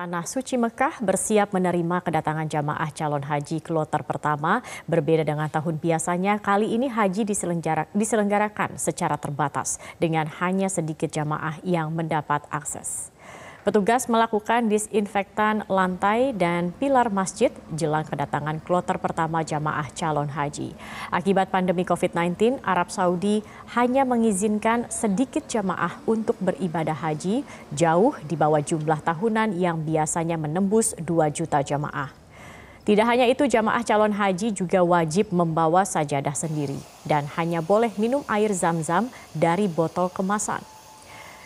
Tanah Suci Mekah bersiap menerima kedatangan jamaah calon haji kloter pertama. Berbeda dengan tahun biasanya, kali ini haji diselenggarakan secara terbatas dengan hanya sedikit jamaah yang mendapat akses. Petugas melakukan disinfektan lantai dan pilar masjid jelang kedatangan kloter pertama jamaah calon haji. Akibat pandemi COVID-19, Arab Saudi hanya mengizinkan sedikit jamaah untuk beribadah haji jauh di bawah jumlah tahunan yang biasanya menembus 2 juta jamaah. Tidak hanya itu, jamaah calon haji juga wajib membawa sajadah sendiri dan hanya boleh minum air zam-zam dari botol kemasan.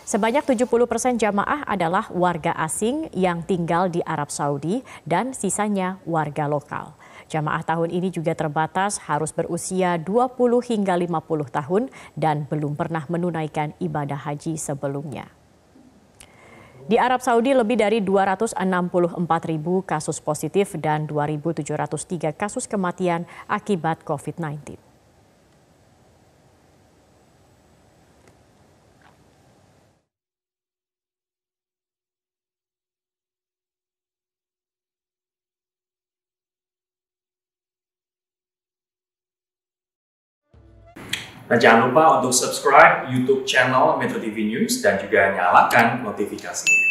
Sebanyak 70 persen jamaah adalah warga asing yang tinggal di Arab Saudi dan sisanya warga lokal. Jamaah tahun ini juga terbatas harus berusia 20 hingga 50 tahun dan belum pernah menunaikan ibadah haji sebelumnya. Di Arab Saudi lebih dari 264 ribu kasus positif dan 2.703 kasus kematian akibat COVID-19. Nah jangan lupa untuk subscribe YouTube channel Metro TV News dan juga nyalakan notifikasinya.